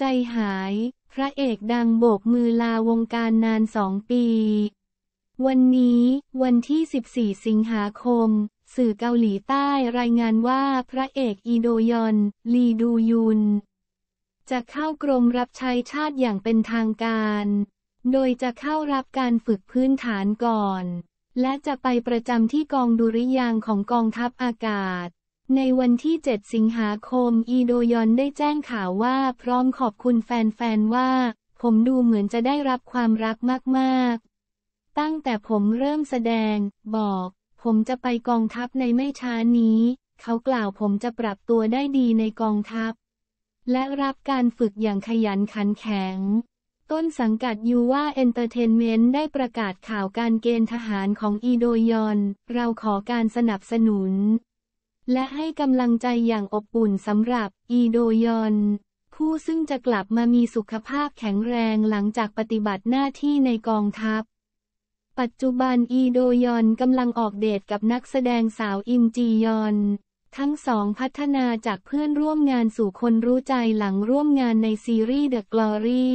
ใจหาย พระเอกดังโบกมือลาวงการนานสองปี วันนี้ วันที่ 14 สิงหาคม สื่อเกาหลีใต้รายงานว่าพระเอกอีโดยอน ลีดูยุน จะเข้ากรมรับใช้ชาติอย่างเป็นทางการ โดยจะเข้ารับการฝึกพื้นฐานก่อน และจะไปประจำที่กองดุริยางของกองทัพอากาศในวันที่7สิงหาคม อีโดยอนได้แจ้งข่าวว่าพร้อมขอบคุณแฟนๆว่า ผมดูเหมือนจะได้รับความรักมากๆ ตั้งแต่ผมเริ่มแสดง บอก ผมจะไปกองทัพในไม่ช้านี้ เขากล่าวผมจะปรับตัวได้ดีในกองทัพ และรับการฝึกอย่างขยันขันแข็ง ต้นสังกัดยูว่าเอนเตอร์เทนเมนต์ได้ประกาศข่าวการเกณฑ์ทหารของอีโดยอนเราขอการสนับสนุนและให้กำลังใจอย่างอบอุ่นสำหรับอีโดยอน ผู้ซึ่งจะกลับมามีสุขภาพแข็งแรงหลังจากปฏิบัติหน้าที่ในกองทัพ ปัจจุบันอีโดยอนกำลังออกเดทกับนักแสดงสาวอิมจียอน ทั้งสองพัฒนาจากเพื่อนร่วมงานสู่คนรู้ใจหลังร่วมงานในซีรีส์ The Glory